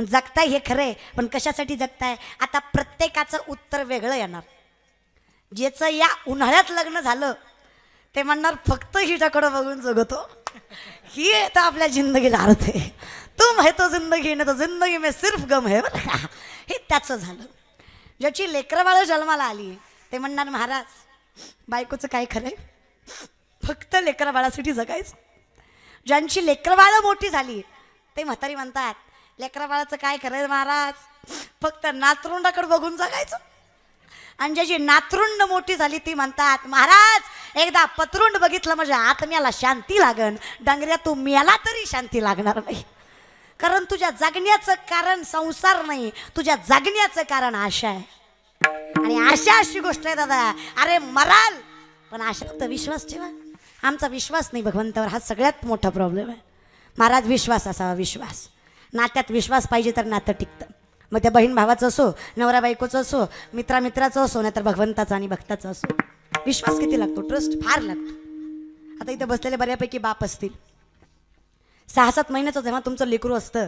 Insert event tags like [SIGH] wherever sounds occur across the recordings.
जगताय हे खरंय पण कशासाठी जगताय आता प्रत्येकाचं उत्तर वेगळं येणार ज्याचं या उन्हाळ्यात लग्न झालं ते म्हणणार फक्त हिच्याकडं बघून जगतो हो. ही तर आपल्या जिंदगीला अर्थ आहे तो म्हणतो जिंदगी नाही तो जिंदगी मे सिर्फ गम आहे बरं हे त्याचं झालं ज्याची लेकरवाळं जन्माला आली ते म्हणणार महाराज बायकोचं काय खरं आहे फक्त लेकरबाळासाठी जगायचं ज्यांची लेकरबाळं मोठी झाली ते म्हातारी म्हणतात लेकरा बाळाचं काय करेल महाराज फक्त नातरुंडाकडे बघून जगायचं आणि ज्याची नातरुंड मोठी झाली ती म्हणतात महाराज एकदा पत्रुंड बघितलं म्हणजे आत्म्याला शांती लागण डांगऱ्या तू मेला तरी शांती लागणार नाही कारण तुझ्या जगण्याचं कारण संसार नाही तुझ्या जागण्याचं कारण आशा आहे आणि आशा अशी गोष्ट आहे दादा अरे मराल पण आशा फक्त विश्वास ठेवा आमचा विश्वास नाही भगवंतावर हा सगळ्यात मोठा प्रॉब्लेम आहे महाराज विश्वास असावा विश्वास नात्यात विश्वास पाहिजे तर नातं टिकतं मग त्या बहीण भावाचं असो नवरा बायकोचं असो मित्रामित्राचं मित्राचं असो नाहीतर भगवंताचा आणि भक्ताचा असो विश्वास किती लागतो ट्रस्ट फार लागतो आता इथं बसलेले बऱ्यापैकी बाप असतील सहा सात महिन्याचं जेव्हा तुमचं लेकरू असतं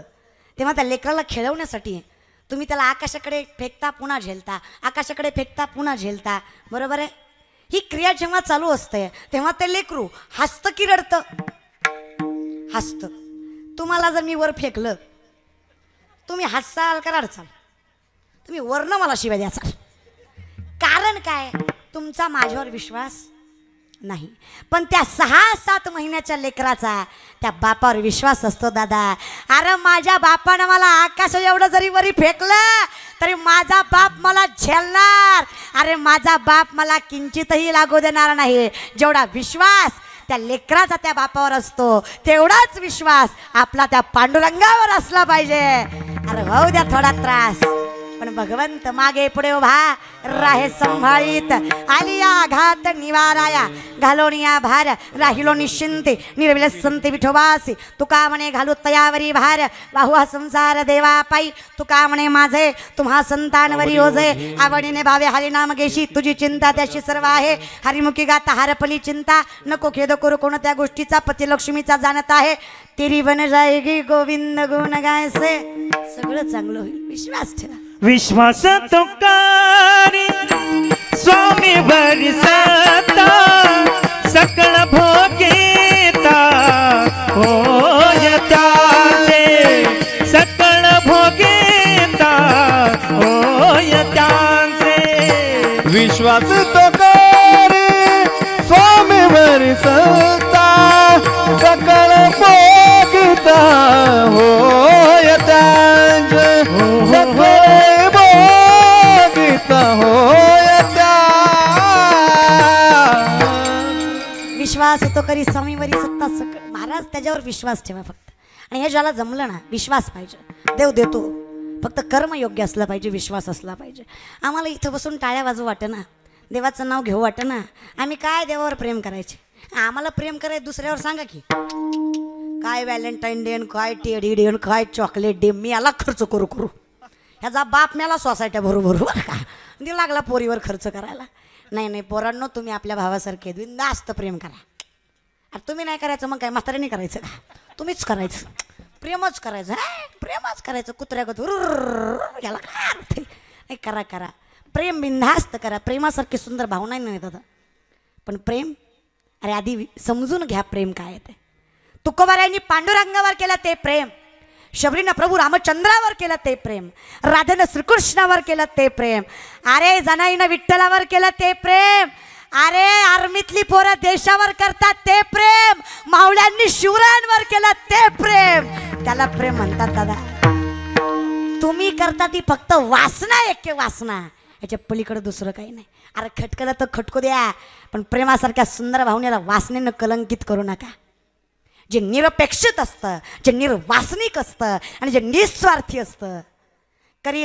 तेव्हा त्या लेकराला खेळवण्यासाठी तुम्ही त्याला आकाशाकडे फेकता पुन्हा झेलता आकाशाकडे फेकता पुन्हा झेलता बरोबर आहे ही क्रिया जेव्हा चालू असते तेव्हा ते लेकरू हसतं की रडतं हसतं तुम्हाला जर मी वर फेकलं तुम्ही हसाल करा अडचाल तुम्ही वर्ण मला शिवाय द्याचाल कारण काय तुमचा माझ्यावर विश्वास नाही पण त्या सहा सात महिन्याच्या लेकराचा त्या बापावर विश्वास असतो दादा अरे माझ्या बापानं मला आकाश एवढं जरी वरी फेकलं तरी माझा बाप मला झेलणार अरे माझा बाप मला किंचितही लागू देणार नाही जेवढा विश्वास त्या लेकराचा त्या बापावर असतो तेवढाच विश्वास आपला त्या पांडुरंगावर असला पाहिजे अरे भाऊ द्या थोडा त्रास पण भगवंत मागे पुढे उभा राहे संभाळीत आलिया घात निवाराया घालोनिया भार राहिलो निश्चिंत निर्विल संत विठोबासी तुका म्हणे घालू तयावरी भार हा संसार देवा पायी तुका म्हणे माझे तुम्हा संतानवरी ओझे आवडीने भावे हरिनाम घेशी तुझी चिंता त्याशी सर्व आहे हरिमुखी गाता हारपली चिंता नको खेद करू कोणत्या गोष्टीचा पती लक्ष्मीचा जाणत आहे तेरी बन जाएगी गोविंद गुण गायसे सगळं चांगलं होईल विश्वास ठेवा विश्वास तो कारी स्वामी बरसता सकल भोगेता हो यता ते सकल भोगेता हो विश्वास तो देवावर विश्वास ठेवा फक्त आणि हे ज्याला जमलं ना विश्वास पाहिजे देव देतो फक्त कर्म योग्य असला पाहिजे विश्वास असला पाहिजे आम्हाला इथं बसून टाळ्या वाजू वाटं ना देवाचं नाव घेऊ वाट ना आम्ही काय देवावर प्रेम करायचे आम्हाला प्रेम करायचं दुसऱ्यावर सांगा की काय व्हॅलेंटाईन डे काय टेडी डे काय चॉकलेट डे मी याला खर्च करू करू ह्याचा बाप मला सोसायट्या भरू बरोबर का लागला पोरीवर खर्च करायला नाही नाही पोरांनो तुम्ही आपल्या भावासारखे जास्त प्रेम करा अरे तुम्ही नाही करायचं मग काय म्हाताऱ्याने करायचं का तुम्हीच करायचं प्रेमच करायचं हा प्रेमच करायचं कुत्र्यागत याला नाही करा करा प्रेम बिनधास्त करा प्रेमासारखी सुंदर भावना नाही दादा पण प्रेम अरे आधी समजून घ्या प्रेम काय ते तुकोबारायांनी पांडुरंगावर केलं ते प्रेम शबरीनं प्रभू रामचंद्रावर केलं ते प्रेम राधेनं श्रीकृष्णावर केलं ते प्रेम अरे जनाईनं विठ्ठलावर केलं ते प्रेम अरे आर्मीतली पोरं देशावर करतात ते प्रेम मावळ्यांनी शिवरायांवर केलं ते प्रेम त्याला प्रेम म्हणतात दादा तुम्ही करता ती फक्त वासना एक वासना याच्या पलीकडे दुसरं काही नाही अरे खटकलं तर खटकू द्या पण प्रेमासारख्या सुंदर भावनेला वासनेनं कलंकित करू नका जे निरपेक्षित असतं जे निर्वासनिक असतं आणि जे निस्वार्थी असतं करी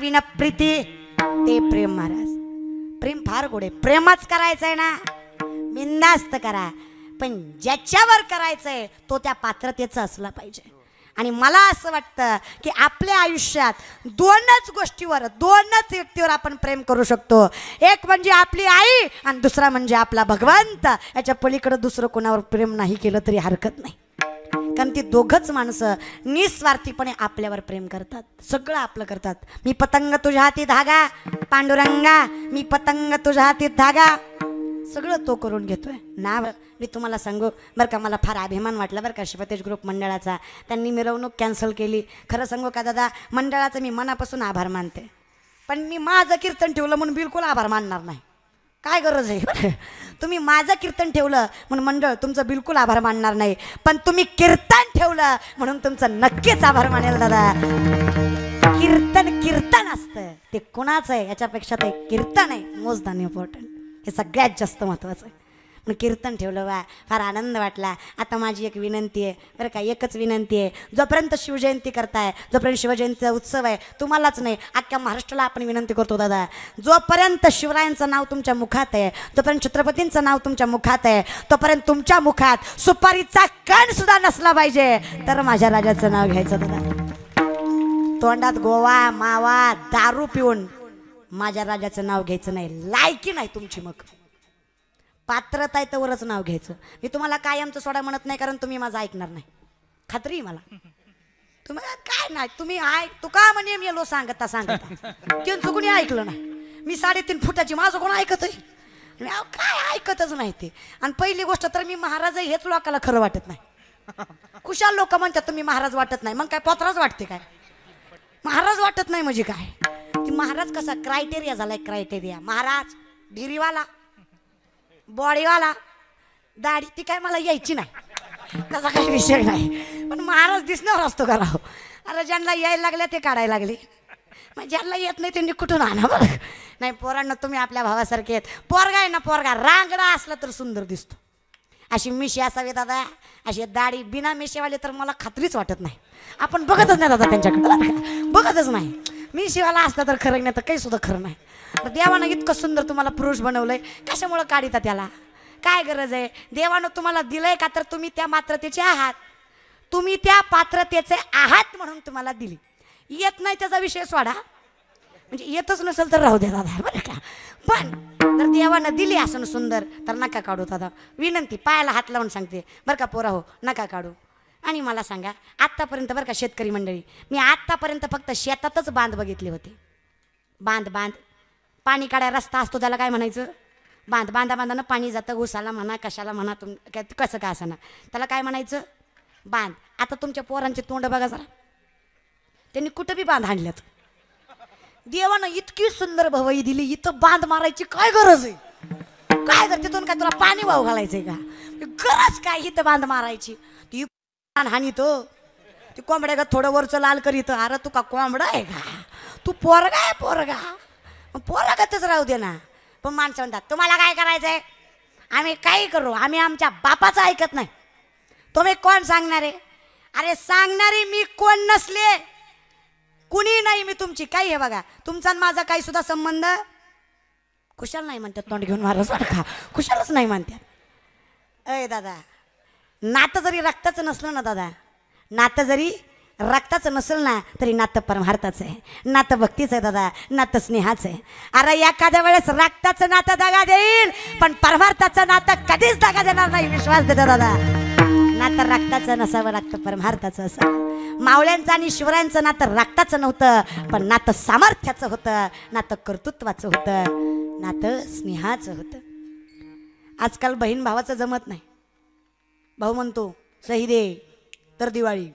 विना प्रीती ते प्रेम महाराज प्रेम फार गोडे प्रेमच करायचंय ना बिंदास्त करा पण ज्याच्यावर करायचंय तो त्या पात्रतेचा असला पाहिजे आणि मला असं वाटतं की आपल्या आयुष्यात दोनच गोष्टीवर दोनच व्यक्तीवर आपण प्रेम करू शकतो एक म्हणजे आपली आई आणि दुसरा म्हणजे आपला भगवंत याच्या पलीकडं दुसरं कोणावर प्रेम नाही केलं तरी हरकत नाही कारण ती दोघंच माणसं निस्वार्थीपणे आपल्यावर प्रेम करतात सगळं आपलं करतात मी पतंग तुझ्या हाती धागा पांडुरंगा मी पतंग तुझ्या हाती धागा सगळं तो करून घेतोय ना मी तुम्हाला सांगू बरं का मला फार अभिमान वाटला बरं का शिपतेश ग्रुप मंडळाचा त्यांनी मिरवणूक कॅन्सल केली खरं सांगू का दादा मंडळाचं मी मनापासून आभार मानते पण मी माझं कीर्तन ठेवलं म्हणून बिलकुल आभार मानणार नाही काय गरज आहे [LAUGHS] तुम्ही माझं कीर्तन ठेवलं म्हणून मंडळ तुमचं बिलकुल आभार मानणार नाही पण तुम्ही कीर्तन ठेवलं म्हणून तुमचं नक्कीच आभार मानेल दादा कीर्तन कीर्तन असतं ते कोणाचं आहे याच्यापेक्षा ते कीर्तन आहे मोस्ट दॅन इम्पॉर्टंट हे सगळ्यात जास्त महत्त्वाचं आहे मग कीर्तन ठेवलं वा फार आनंद वाटला आता माझी एक विनंती आहे बरं का एकच विनंती आहे जोपर्यंत शिवजयंती करताय जोपर्यंत शिवजयंतीचा उत्सव आहे तुम्हालाच नाही अख्ख्या महाराष्ट्राला आपण विनंती करतो दादा जोपर्यंत शिवरायांचं नाव तुमच्या मुखात आहे जोपर्यंत छत्रपतींचं नाव तुमच्या मुखात आहे तोपर्यंत तुमच्या मुखात सुपारीचा कण सुद्धा नसला पाहिजे तर माझ्या राजाचं नाव घ्यायचं दादा तोंडात गोवा मावा दारू पिऊन माझ्या राजाचं नाव घ्यायचं नाही लायकी नाही तुमची मग पात्रता आहे तरच नाव घ्यायचं मी तुम्हाला कायमचं सोडा म्हणत नाही कारण तुम्ही माझं ऐकणार नाही खात्री मला तुम्हाला काय नाही तुम्ही ऐक तू का म्हणे मी लो सांगता सांगता तीन चुकून ऐकलं नाही मी साडेतीन फुटाची माझं कोण ऐकत आहे काय ऐकतच नाही ते आणि पहिली गोष्ट तर मी महाराज हेच लोकाला खरं वाटत नाही कुशाल लोक म्हणतात तुम्ही महाराज वाटत नाही मग काय पत्राच वाटते काय महाराज वाटत नाही म्हणजे काय महाराज कसा क्रायटेरिया झालाय क्रायटेरिया महाराज ढिरीवाला बॉडीवाला दाढी ती काय मला यायची नाही त्याचा काही विषय नाही पण महाराज दिसणार असतो करा अरे ज्यांना यायला लागल्या ते काढायला लागले मग ज्यांना येत नाही त्यांनी कुठून आणा बरं नाही पोरांना तुम्ही आपल्या भावासारखे आहेत पोरगा आहे ना पोरगा रांगडा असला तर सुंदर दिसतो अशी मिशी असावी दादा अशी दाढी बिना मिशीवाले तर मला खात्रीच वाटत नाही आपण बघतच नाही दादा त्यांच्याकडं बघतच नाही मिशीवाला असला तर खरं नाही तर काही सुद्धा खरं नाही तर देवानं इतकं सुंदर तुम्हाला पुरुष बनवलंय कशामुळं काढिता त्याला काय गरज आहे देवानं तुम्हाला दिलंय का तर तुम्ही त्या मात्रतेचे आहात तुम्ही त्या पात्रतेचे आहात म्हणून तुम्हाला दिली येत नाही त्याचा विषय सोडा म्हणजे येतच नसेल तर राहू द्या दादा बरं का पण तर देवानं दिली असं सुंदर तर नका काढू दादा विनंती पायाला हात लावून सांगते बरं का पोरा हो नका काढू आणि मला सांगा आत्तापर्यंत बरं का शेतकरी मंडळी मी आत्तापर्यंत फक्त शेतातच बांध बघितले होते बांध बांध पाणी काढायला रस्ता असतो त्याला काय म्हणायचं बांध बांधा ना पाणी जातं घुसाला म्हणा कशाला म्हणा तुम कसं काय असं ना त्याला काय म्हणायचं बांध आता तुमच्या पोरांचे तोंड बघा जरा त्यांनी कुठं बी बांध आणल्यात देवानं इतकी सुंदर भवई दिली इथं बांध मारायची काय गरज आहे काय गरज तिथून काय तुला पाणी वाहू घालायचंय का गरज काय इथं बांध मारायची ती हानी तो ती कोंबड्या का थोडं वरचं लाल करीत अरे तू का कोंबडा आहे का तू पोरगा आहे पोरगा मग पोरागतच राहू दे ना पण माणसं म्हणतात तुम्हाला काय करायचं आहे आम्ही काही करू आम्ही आमच्या बापाचं ऐकत नाही तुम्ही कोण सांगणारे अरे सांगणारे मी कोण नसले कुणी नाही मी तुमची काही हे बघा तुमचा माझा काही सुद्धा संबंध कुशल नाही म्हणतात तोंड घेऊन सारखा कुशलच नाही म्हणतात अय दादा नातं जरी रक्ताचं नसलं ना दादा नातं जरी रक्ताचं नसेल ना तरी नातं परमार्थाचं आहे नातं भक्तीचं आहे दादा नातं स्नेहाचं आहे अरे एखाद्या वेळेस रक्ताचं नातं दगा देईल पण परमार्थाचं नातं कधीच दगा देणार नाही विश्वास देतो दादा नातं रक्ताचं नसावं रक्त परमार्थाचं असावं मावळ्यांचं आणि शिवरायांचं नातं रक्ताचं नव्हतं पण नातं सामर्थ्याचं होतं नातं कर्तृत्वाचं होतं नातं स्नेहाचं होतं आजकाल बहीण भावाचं जमत नाही भाऊ म्हणतो सही दे तर दिवाळी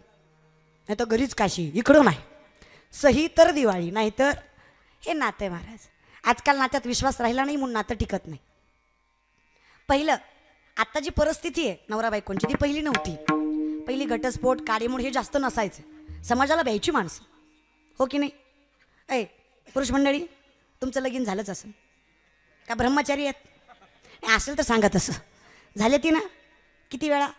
नाही तर घरीच काशी इकडून आहे सही तर दिवाळी नाहीतर हे नातं आहे महाराज आजकाल नात्यात विश्वास राहिला नाही म्हणून नातं टिकत नाही पहिलं आत्ता जी परिस्थिती आहे नवरा बायकोंची ती पहिली नव्हती पहिली घटस्फोट काडीमोड हे जास्त नसायचं समाजाला भ्यायची माणसं हो की नाही ऐ पुरुष मंडळी तुमचं लगीन झालंच असं का ब्रह्मचारी आहेत असेल तर सांगा तसं झाले ती ना किती वेळा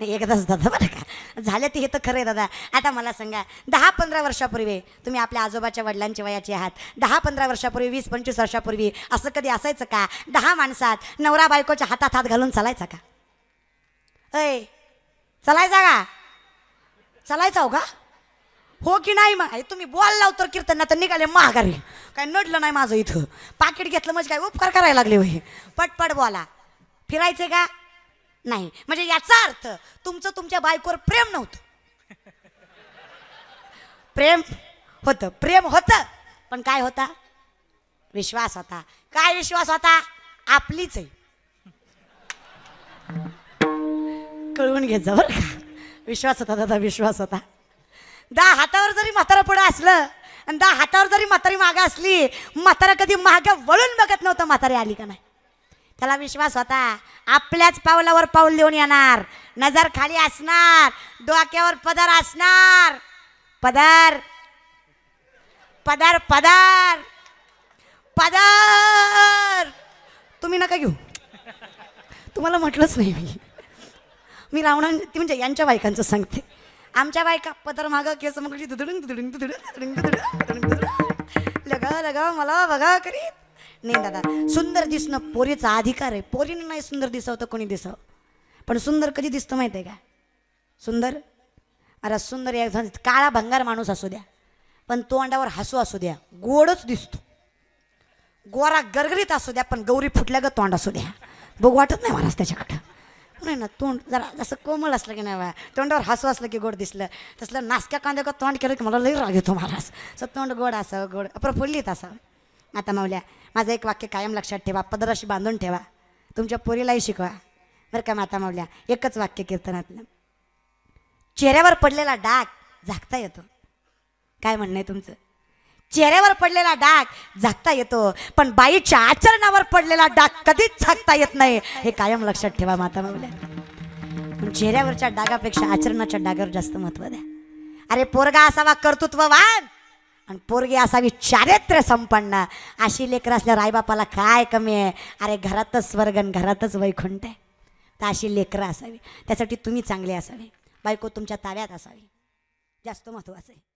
एकदाच दादा बरं का झालं ते हे तर खरं दादा आता मला सांगा दहा पंधरा वर्षापूर्वी तुम्ही आपल्या आजोबाच्या वडिलांच्या वयाचे आहात दहा पंधरा वर्षापूर्वी वीस पंचवीस वर्षापूर्वी असं कधी असायचं का दहा माणसात नवरा बायकोच्या हातात हात घालून चालायचा का अय चालायचा का चालायचा हो का हो की नाही मग तुम्ही बोल तर कीर्तना तर निघाले महागारी काय नडलं नाही माझं इथं पाकिट घेतलं म्हणजे काय उपकार करायला लागले हे पटपट बोला फिरायचे का नाही म्हणजे याचा अर्थ तुमचं तुमच्या बायकोवर प्रेम नव्हतं प्रेम होतं प्रेम होतं पण काय होता विश्वास होता काय विश्वास होता आपलीच आहे कळवून घे जा बरं का विश्वास होता दादा विश्वास होता दहा हातावर जरी म्हातारा पुढं असलं आणि दहा हातावर जरी म्हातारी मागं असली म्हातारा कधी मागं वळून बघत नव्हतं म्हातारी आली का नाही त्याला विश्वास होता आपल्याच पावलावर पाऊल देऊन येणार नजर खाली असणार डोक्यावर पदर असणार पदर पदर पदर पदर तुम्ही नका घेऊ तुम्हाला म्हटलंच नाही मी मी रावणा म्हणजे यांच्या बायकांचं सांगते आमच्या बायका पदर मागं केस मग दुदडून दुदडून धुडून दुदडून धुडून दुदडून लगा लगा मला बघा करीत नाही दादा सुंदर दिसणं पोरीचा अधिकार आहे पोरीने नाही सुंदर दिसावं तर कोणी दिसावं पण सुंदर कधी दिसतं माहिती आहे का सुंदर अरे सुंदर एक काळा भंगार माणूस असू द्या पण तोंडावर हसू असू द्या गोडच दिसतो गोरा गरगरीत असू द्या पण गौरी फुटल्या ग तोंड असू द्या बघू वाटत नाही महाराज त्याच्याकडं नाही ना तोंड जरा जसं कोमळ असलं की नाही तोंडावर हसू असलं की गोड दिसलं तसलं नासक्या कांद्या का तोंड केलं की मला लई राग येतो महाराज तोंड गोड असं गोड प्रफुल्लित असं आता मावल्या माझं एक वाक्य कायम लक्षात ठेवा पदराशी बांधून ठेवा तुमच्या पोरीलाही शिकवा बरं का माता मावल्या एकच वाक्य कीर्तनातलं चेहऱ्यावर पडलेला डाग झाकता येतो काय म्हणणं आहे तुमचं चेहऱ्यावर पडलेला डाग झाकता येतो पण बाईच्या आचरणावर पडलेला डाग कधीच झाकता येत नाही हे कायम लक्षात ठेवा माता मावल्या चेहऱ्यावरच्या डागापेक्षा आचरणाच्या डागावर जास्त महत्त्व द्या अरे पोरगा असावा कर्तृत्ववान आणि पोरगी असावी चारित्र्य संपन्न अशी लेकरं असल्या आईबापाला काय कमी आहे अरे घरातच आणि घरातच वैकुंठ आहे तर अशी लेकरं असावी त्यासाठी तुम्ही चांगले असावे बायको तुमच्या ताव्यात असावी जास्त महत्त्वाचं आहे